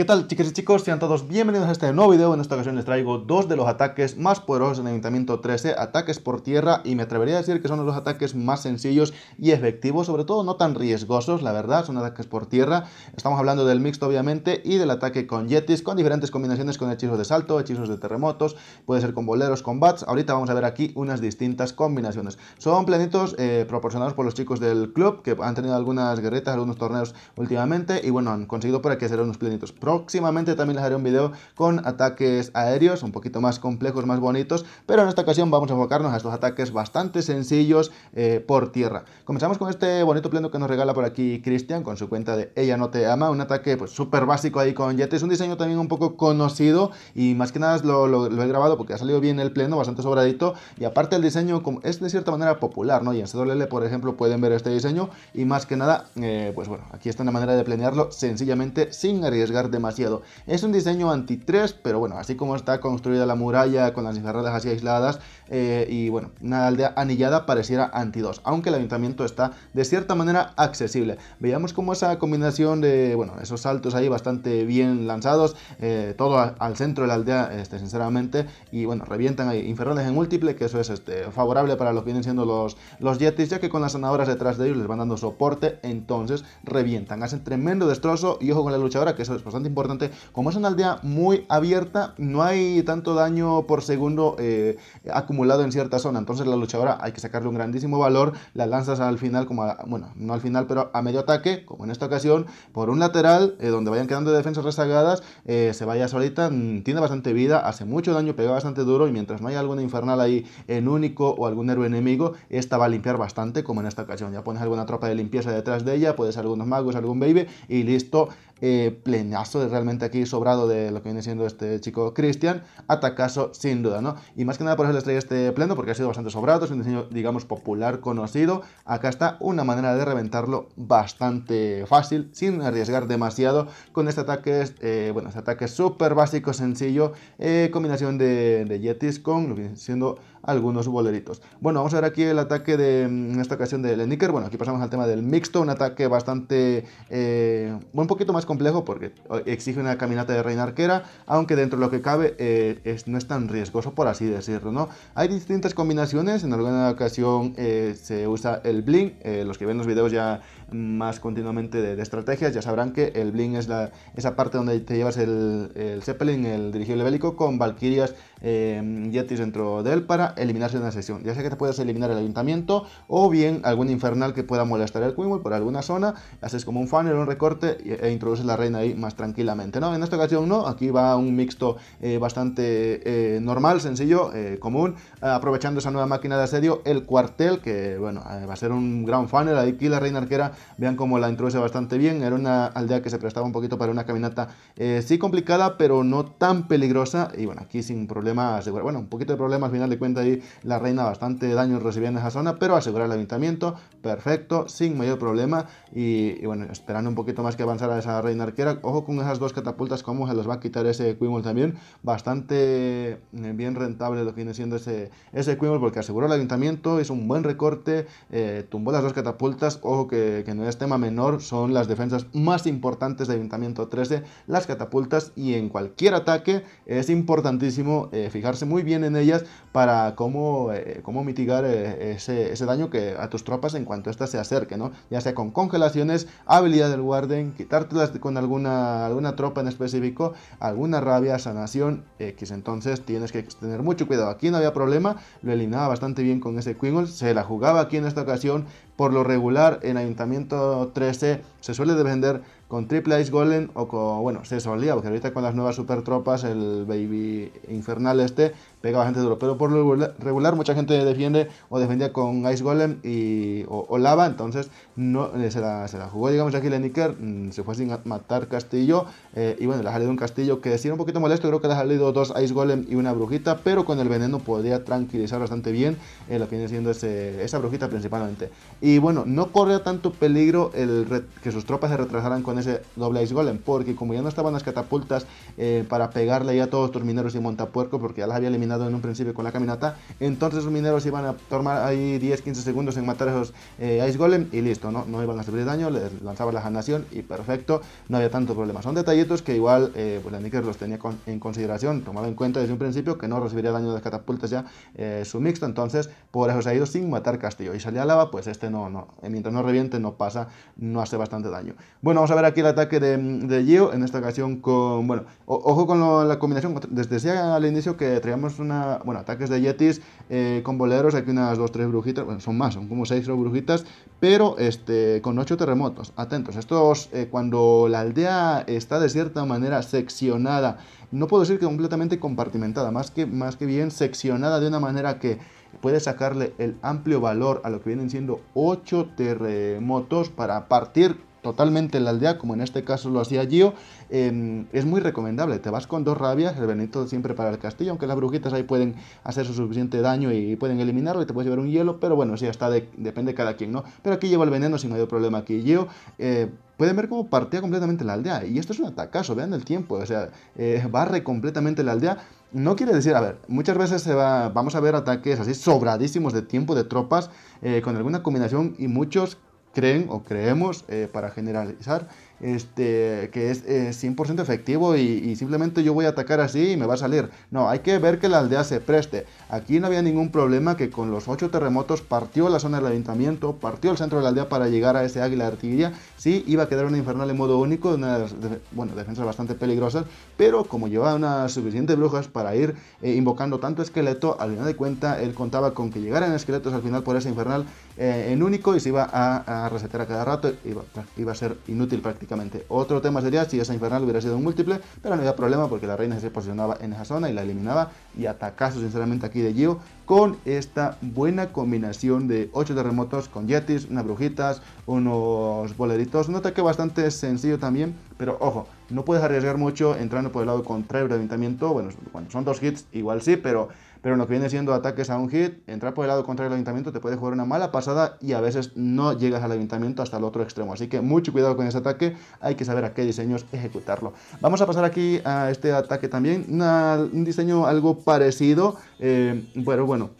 ¿Qué tal chicas y chicos? Sean todos bienvenidos a este nuevo video. En esta ocasión les traigo dos de los ataques más poderosos en el Ayuntamiento 13, ataques por tierra y me atrevería a decir que son los ataques más sencillos y efectivos, sobre todo no tan riesgosos, la verdad, son ataques por tierra. Estamos hablando del mixto obviamente y del ataque con yetis con diferentes combinaciones con hechizos de salto, hechizos de terremotos, puede ser con boleros, con bats. Ahorita vamos a ver aquí unas distintas combinaciones. Son planitos eh, proporcionados por los chicos del club que han tenido algunas guerritas, algunos torneos últimamente y bueno, han conseguido por aquí hacer unos planitos Próximamente también les haré un video con ataques aéreos, un poquito más complejos, más bonitos, pero en esta ocasión vamos a enfocarnos a estos ataques bastante sencillos eh, por tierra. Comenzamos con este bonito pleno que nos regala por aquí Cristian con su cuenta de Ella no te ama, un ataque pues súper básico ahí con Jet, es un diseño también un poco conocido y más que nada lo, he grabado porque ha salido bien el pleno, bastante sobradito y aparte el diseño es de cierta manera popular, ¿no? Y en CWL por ejemplo pueden ver este diseño y más que nada, eh, pues bueno, aquí está una manera de planearlo sencillamente sin arriesgar de demasiado. Es un diseño anti-3, pero bueno, así como está construida la muralla con las encerradas así aisladas eh, y bueno, una aldea anillada pareciera anti-2, aunque el ayuntamiento está de cierta manera accesible. Veíamos como esa combinación de, bueno, esos saltos ahí bastante bien lanzados, eh, todo al centro de la aldea, este, sinceramente, y bueno, revientan ahí infernales en múltiple, que eso es este, favorable para lo que vienen siendo los, los yetis, ya que con las sanadoras detrás de ellos les van dando soporte, entonces revientan, hacen tremendo destrozo y ojo con la luchadora, que eso es bastante importante. Como es una aldea muy abierta, no hay tanto daño por segundo eh, acumulado en cierta zona. Entonces la luchadora hay que sacarle un grandísimo valor. la lanzas al final, como a, bueno, no al final, pero a medio ataque, como en esta ocasión, por un lateral, eh, donde vayan quedando defensas rezagadas, eh, se vaya solita, mm, tiene bastante vida, hace mucho daño, pega bastante duro y mientras no haya alguna infernal ahí en único o algún héroe enemigo, esta va a limpiar bastante, como en esta ocasión. Ya pones alguna tropa de limpieza detrás de ella, puedes algunos magos, algún baby y listo, eh, plenazo de realmente aquí sobrado de lo que viene siendo este chico Christian, atacazo sin duda, ¿no? Y más que nada por eso les traigo este pleno, porque ha sido bastante sobrado, es un diseño, digamos, popular, conocido. Acá está una manera de reventarlo bastante fácil, sin arriesgar demasiado, con este ataque, eh, bueno, este ataque súper básico, sencillo, eh, combinación de, de Yetis con lo que viene siendo algunos boleritos. Bueno, vamos a ver aquí el ataque de, mm, en esta ocasión del Nicker. Bueno, aquí pasamos al tema del mixto, un ataque bastante, eh, un poquito más complejo porque eh, exige una caminata de reina arquera, aunque dentro de lo que cabe eh, es, no es tan riesgoso, por así decirlo, ¿no? Hay distintas combinaciones, en alguna ocasión se usa el bling, los que ven los videos ya mm, más continuamente de, estrategias ya sabrán que el bling es la, esa parte donde te llevas el, el Zeppelin, el dirigible bélico, con Valkyrias Yetis dentro de él para eliminarse de una sesión. Ya sea que te puedas eliminar el ayuntamiento o bien algún infernal que pueda molestar el Queenwell por alguna zona, haces como un funnel, un recorte e, introduces la reina ahí más tranquilamente. No, en esta ocasión no, aquí va un mixto eh, bastante eh, normal, sencillo, eh, común, aprovechando esa nueva máquina de asedio, el cuartel, que bueno, va a ser un gran funnel, aquí la reina arquera, vean cómo la introduce bastante bien, era una aldea que se prestaba un poquito para una caminata, sí complicada, pero no tan peligrosa, y bueno, aquí sin problemas bueno, un poquito de problemas al final de cuentas, ahí la reina bastante daño recibiendo en esa zona, pero asegurar el ayuntamiento, perfecto, sin mayor problema. Y, bueno, esperando un poquito más que avanzar a esa reina arquera. Ojo con esas dos catapultas, como se los va a quitar ese Quimble también. Bastante eh, bien rentable lo que viene siendo ese, ese Quimble, porque aseguró el ayuntamiento, hizo un buen recorte, eh, tumbó las dos catapultas. Ojo que, no es tema menor, son las defensas más importantes de Ayuntamiento 13, las catapultas. Y en cualquier ataque es importantísimo eh, fijarse muy bien en ellas para eh, cómo, mitigar eh, ese, daño que a tus tropas en cuanto ésta se acerque, ¿no? Ya sea con congelaciones, habilidad del warden, quitártelas con alguna, alguna tropa en específico, alguna rabia, sanación, X. Entonces tienes que tener mucho cuidado. Aquí no había problema, lo eliminaba bastante bien con ese Quingle, se la jugaba aquí en esta ocasión, por lo regular, en Ayuntamiento 13, se suele defender con Triple Ice Golem o con, bueno, se solía, porque ahorita con las nuevas super tropas, el Baby Infernal este, pega bastante duro. Pero por lo regular, mucha gente defiende o defendía con Ice Golem y, o, Lava, entonces no eh, se, la, jugó, digamos, aquí el mm, se fue sin matar Castillo, eh, y bueno, le ha salido un Castillo que sí era un poquito molesto, creo que le ha salido dos Ice Golem y una Brujita, pero con el veneno podría tranquilizar bastante bien eh, lo que viene siendo ese, esa Brujita principalmente. Y bueno, no corría tanto peligro el que sus tropas se retrasaran con ese doble Ice Golem, porque como ya no estaban las catapultas eh, para pegarle ya a todos los mineros y montapuercos, porque ya las había eliminado en un principio con la caminata, entonces los mineros iban a tomar ahí 10-15 segundos en matar a esos eh, Ice Golem y listo, ¿no? no iban a sufrir daño, les lanzaba la sanación y perfecto, no había tanto problema. Son detallitos que igual eh, pues, la los tenía en consideración, tomaba en cuenta desde un principio que no recibiría daño de las catapultas ya su mixto, entonces por eso se ha ido sin matar Castillo y salía lava, pues este no eh, mientras no reviente no pasa, no hace bastante daño. Bueno, vamos a ver aquí el ataque de, de Gio, en esta ocasión con, bueno, ojo con la combinación, Desde ya al inicio que traíamos una, bueno, ataques de Yetis eh, con boleros, aquí unas 2-3 brujitas, bueno, son más, son como 6 brujitas, pero este, con ocho terremotos, atentos, estos, eh, cuando la aldea está de cierta manera seccionada, no puedo decir que completamente compartimentada, más que, más que bien seccionada de una manera que puede sacarle el amplio valor a lo que vienen siendo 8 terremotos para partir totalmente la aldea, como en este caso lo hacía Gio, em, es muy recomendable. Te vas con dos rabias, el veneno siempre para el castillo, aunque las brujitas ahí pueden hacer su suficiente daño y pueden eliminarlo y te puedes llevar un hielo, pero bueno, sí, está, de, depende de cada quien, ¿no? Pero aquí lleva el veneno sin mayor problema. Aquí Gio eh, pueden ver cómo partía completamente la aldea. Y esto es un atacazo, vean el tiempo. O sea, eh, barre completamente la aldea. No quiere decir, a ver, muchas veces se va, vamos a ver ataques así sobradísimos de tiempo de tropas eh, con alguna combinación y muchos creen o creemos eh, para generalizar este, que es 100% eh, efectivo y, simplemente yo voy a atacar así y me va a salir. No, hay que ver que la aldea se preste. Aquí no había ningún problema que con los 8 terremotos partió la zona del ayuntamiento, partió el centro de la aldea para llegar a ese águila de artillería. Sí, iba a quedar un infernal en modo único, una bueno, defensas bastante peligrosas, pero como llevaba unas suficientes brujas para ir eh, invocando tanto esqueleto, al final de cuenta él contaba con que llegaran esqueletos al final por ese infernal eh, en único y se iba a, a resetear a cada rato, iba, iba a ser inútil prácticamente. Otro tema sería si esa infernal hubiera sido un múltiple, pero no había problema porque la reina se posicionaba en esa zona y la eliminaba. Y atacase sinceramente aquí de Gio con esta buena combinación de 8 terremotos con yetis, unas brujitas, unos boleritos. Un ataque bastante sencillo también, pero ojo, no puedes arriesgar mucho entrando por el lado contrario del ayuntamiento. Bueno, cuando son dos hits, igual sí, pero, pero lo que viene siendo ataques a un hit, entrar por el lado contrario del ayuntamiento te puede jugar una mala pasada y a veces no llegas al ayuntamiento hasta el otro extremo. Así que mucho cuidado con ese ataque, hay que saber a qué diseños ejecutarlo. Vamos a pasar aquí a este ataque también, un diseño algo parecido, eh, pero bueno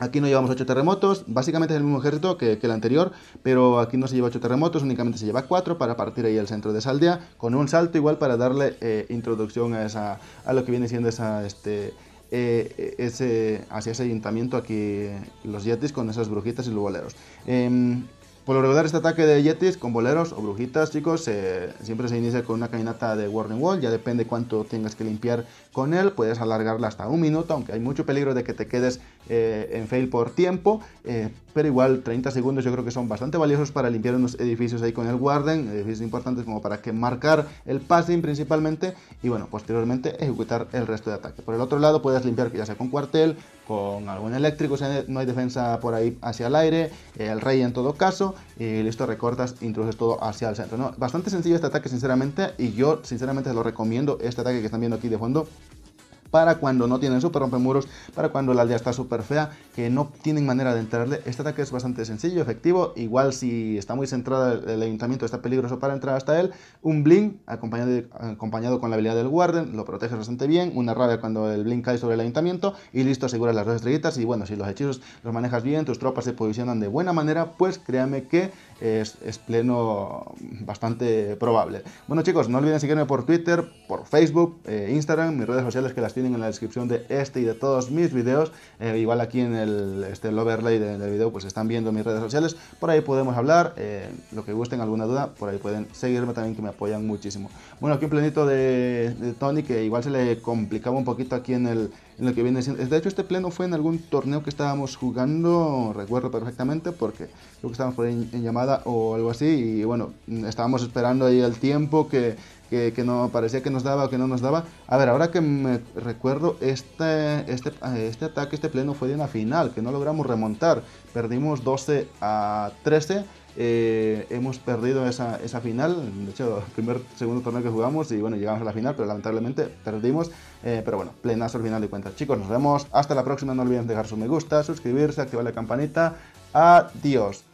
Aquí no llevamos 8 terremotos, básicamente es el mismo ejército que, el anterior, pero aquí no se lleva 8 terremotos, únicamente se lleva 4 para partir ahí al centro de Saldea, con un salto igual para darle eh, introducción a, esa, a lo que viene siendo esa, este, eh, ese, hacia ese ayuntamiento aquí los yetis con esas brujitas y los em, por lo regular, este ataque de Yetis con boleros o brujitas, chicos, siempre se inicia con una caminata de Warning Wall. Ya depende cuánto tengas que limpiar con él. Puedes alargarla hasta un minuto, aunque hay mucho peligro de que te quedes eh, en fail por tiempo. Eh, pero igual, 30 segundos yo creo que son bastante valiosos para limpiar unos edificios ahí con el Warden. Edificios importantes como para que marcar el passing principalmente. Y bueno, posteriormente ejecutar el resto de ataque. Por el otro lado, puedes limpiar ya sea con cuartel, con algún eléctrico, no hay defensa por ahí hacia el aire. Eh, el rey en todo caso y eh, listo, recortas, introduces todo hacia el centro. ¿no? Bastante sencillo este ataque, sinceramente, y yo sinceramente lo recomiendo, este ataque que están viendo aquí de fondo, para cuando no tienen super muros para cuando la aldea está súper fea, que no tienen manera de entrarle. Este ataque es bastante sencillo, efectivo. Igual si está muy centrada el, ayuntamiento, está peligroso para entrar hasta él. Un blink acompañado, con la habilidad del guarden, lo protege bastante bien. Una rabia cuando el blink cae sobre el ayuntamiento y listo, aseguras las dos estrellitas. Y bueno, si los hechizos los manejas bien, tus tropas se posicionan de buena manera, pues créame que es, pleno bastante probable. Bueno chicos, no olviden seguirme por Twitter, por Facebook, eh, Instagram, mis redes sociales que las tienen en la descripción de este y de todos mis videos. Eh, igual aquí en el, este, overlay del video pues están viendo mis redes sociales. Por ahí podemos hablar, eh, lo que gusten, alguna duda, por ahí pueden seguirme también que me apoyan muchísimo. Bueno, aquí un plenito de Tony que igual se le complicaba un poquito aquí en el en lo que viene siendo. De hecho, este pleno fue en algún torneo que estábamos jugando, recuerdo perfectamente, porque creo que estábamos por ahí en, llamada o algo así, y bueno, estábamos esperando ahí el tiempo que, que, no parecía que nos daba o que no nos daba. A ver, ahora que me recuerdo, este, este, este ataque, este pleno fue en una final, que no logramos remontar. Perdimos 12 a 13 eh, hemos perdido esa, final, de hecho, el primer, segundo torneo que jugamos y bueno, llegamos a la final, pero lamentablemente perdimos, eh, pero bueno, plenazo al final de cuentas. Chicos, nos vemos, hasta la próxima, no olviden dejar su me gusta, suscribirse, activar la campanita, adiós.